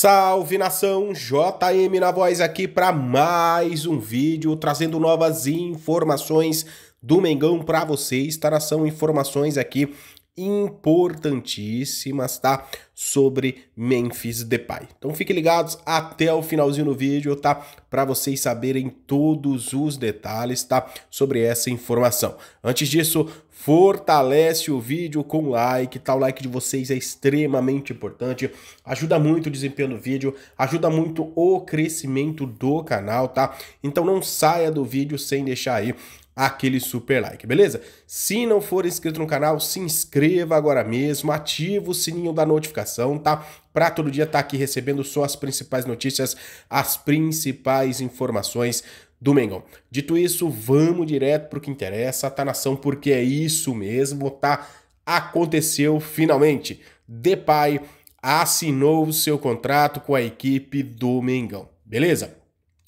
Salve nação, JM na voz aqui para mais um vídeo trazendo novas informações do Mengão para vocês, tá nação? Informações aqui importantíssimas, tá? Sobre Memphis Depay. Então fiquem ligados até o finalzinho do vídeo, tá? Para vocês saberem todos os detalhes, tá? Sobre essa informação. Antes disso, fortalece o vídeo com like, tá? O like de vocês é extremamente importante, ajuda muito o desempenho do vídeo, ajuda muito o crescimento do canal, tá? Então não saia do vídeo sem deixar aí aquele super like, beleza? Se não for inscrito no canal, se inscreva agora mesmo, ativa o sininho da notificação, tá? Pra todo dia estar tá aqui recebendo só as principais notícias, as principais informações do Mengão. Dito isso, vamos direto pro que interessa, tá nação, porque é isso mesmo, tá? Aconteceu finalmente. Depay assinou o seu contrato com a equipe do Mengão, beleza?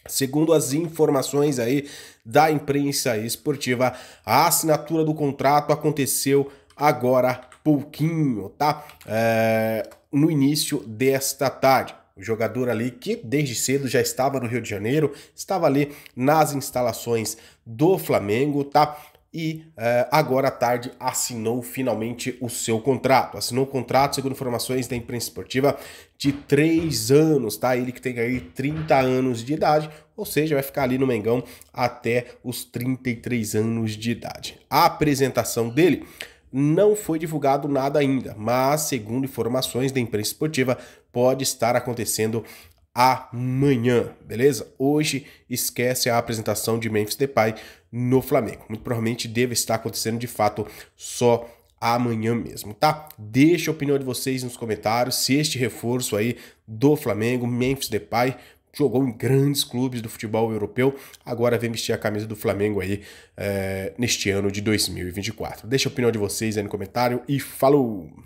Segundo as informações aí da imprensa esportiva, a assinatura do contrato aconteceu agora pouquinho, tá? É, no início desta tarde. O jogador ali que desde cedo já estava no Rio de Janeiro, estava ali nas instalações do Flamengo, tá? e eh, agora à tarde assinou finalmente o seu contrato. Assinou o contrato, segundo informações da imprensa esportiva, de três anos, tá? Ele que tem aí 30 anos de idade, ou seja, vai ficar ali no Mengão até os 33 anos de idade. A apresentação dele não foi divulgado nada ainda, mas segundo informações da imprensa esportiva, pode estar acontecendo amanhã, beleza? Hoje esquece a apresentação de Memphis Depay no Flamengo. Muito provavelmente deve estar acontecendo de fato só amanhã mesmo, tá? Deixa a opinião de vocês nos comentários se este reforço aí do Flamengo, Memphis Depay, jogou em grandes clubes do futebol europeu, agora vem vestir a camisa do Flamengo aí é, neste ano de 2024. Deixa a opinião de vocês aí no comentário e falou!